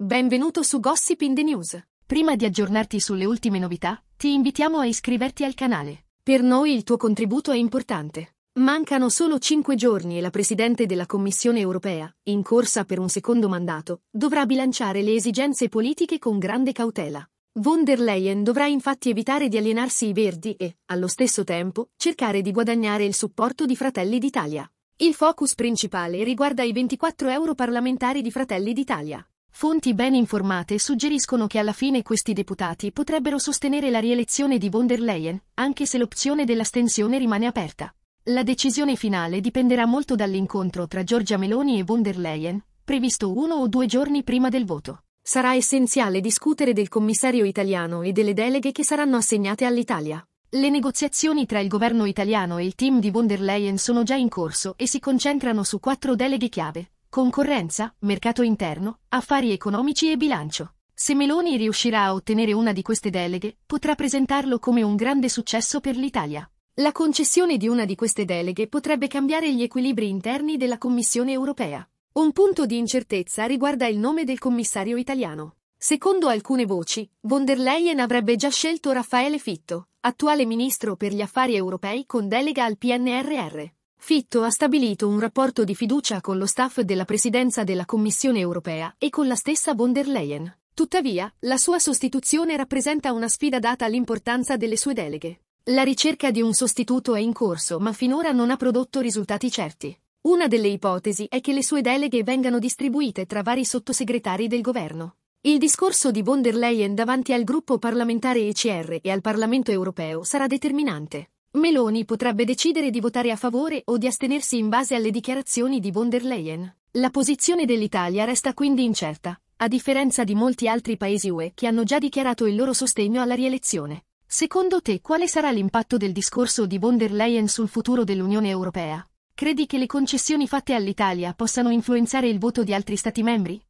Benvenuto su Gossip in the News. Prima di aggiornarti sulle ultime novità, ti invitiamo a iscriverti al canale. Per noi il tuo contributo è importante. Mancano solo 5 giorni e la Presidente della Commissione europea, in corsa per un secondo mandato, dovrà bilanciare le esigenze politiche con grande cautela. Von der Leyen dovrà infatti evitare di alienarsi i Verdi e, allo stesso tempo, cercare di guadagnare il supporto di Fratelli d'Italia. Il focus principale riguarda i 24 europarlamentari di Fratelli d'Italia. Fonti ben informate suggeriscono che alla fine questi deputati potrebbero sostenere la rielezione di von der Leyen, anche se l'opzione dell'astensione rimane aperta. La decisione finale dipenderà molto dall'incontro tra Giorgia Meloni e von der Leyen, previsto uno o due giorni prima del voto. Sarà essenziale discutere del commissario italiano e delle deleghe che saranno assegnate all'Italia. Le negoziazioni tra il governo italiano e il team di von der Leyen sono già in corso e si concentrano su quattro deleghe chiave, Concorrenza, mercato interno, affari economici e bilancio. Se Meloni riuscirà a ottenere una di queste deleghe, potrà presentarlo come un grande successo per l'Italia. La concessione di una di queste deleghe potrebbe cambiare gli equilibri interni della Commissione europea. Un punto di incertezza riguarda il nome del commissario italiano. Secondo alcune voci, von der Leyen avrebbe già scelto Raffaele Fitto, attuale ministro per gli affari europei con delega al PNRR. Fitto ha stabilito un rapporto di fiducia con lo staff della presidenza della Commissione europea e con la stessa von der Leyen. Tuttavia, la sua sostituzione rappresenta una sfida data all'importanza delle sue deleghe. La ricerca di un sostituto è in corso ma finora non ha prodotto risultati certi. Una delle ipotesi è che le sue deleghe vengano distribuite tra vari sottosegretari del governo. Il discorso di von der Leyen davanti al gruppo parlamentare ECR e al Parlamento europeo sarà determinante. Meloni potrebbe decidere di votare a favore o di astenersi in base alle dichiarazioni di von der Leyen. La posizione dell'Italia resta quindi incerta, a differenza di molti altri paesi UE che hanno già dichiarato il loro sostegno alla rielezione. Secondo te quale sarà l'impatto del discorso di von der Leyen sul futuro dell'Unione Europea? Credi che le concessioni fatte all'Italia possano influenzare il voto di altri Stati membri?